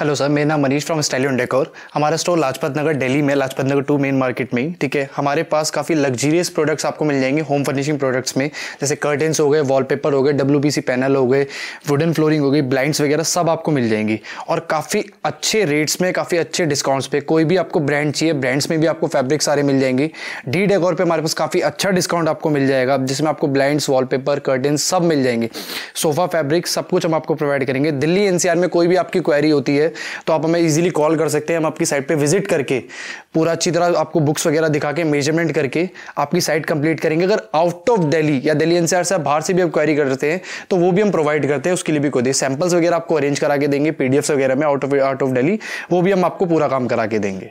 hello sir मेरा नाम Manish from style decor हमारा स्टोर लाजपत नगर दिल्ली में Lajpat Nagar two main market में ठीक है हमारे पास काफ़ी लग्जरियस प्रोडक्ट्स आपको मिल जाएंगे होम फर्निशिंग प्रोडक्ट्स में जैसे कर्टेंस हो गए वॉलपेपर हो गए डब्ल्यू पैनल हो गए वुडन फ्लोरिंग हो गई ब्लाइंड्स वगैरह सब आपको मिल जाएंगी और काफ़ी अच्छे रेट्स में काफ़ी अच्छे डिस्काउंट्स पे कोई भी आपको ब्रांड चाहिए ब्रांड्स में भी आपको फैब्रिक सारे मिल जाएंगे डी डेकोर पर हमारे पास काफ़ी अच्छा डिस्काउंट आपको मिल जाएगा जिसमें आपको ब्लाइंड्स वॉलपेपर कर्टेंस सब मिल जाएंगे सोफा फैब्रिक सब कुछ हम आपको प्रोवाइड करेंगे दिल्ली एनसीआर में कोई भी आपकी क्वेरी होती है तो आप हमें इजीली कॉल कर सकते हैं हम आपकी साइट पे विजिट करके पूरा अच्छी तरह आपको बुक्स वगैरह दिखा के मेजरमेंट करके आपकी साइट कंप्लीट करेंगे अगर आउट ऑफ दिल्ली या दिल्ली एनसीआर से आप बाहर से भी आप क्वारी करते हैं तो वो भी हम प्रोवाइड करते हैं उसके लिए भी कोई सैंपल्स वगैरह आपको अरेंज करा के देंगे पीडीएफ वगैरह में out of out of Delhi वो भी हम आपको पूरा काम करा के देंगे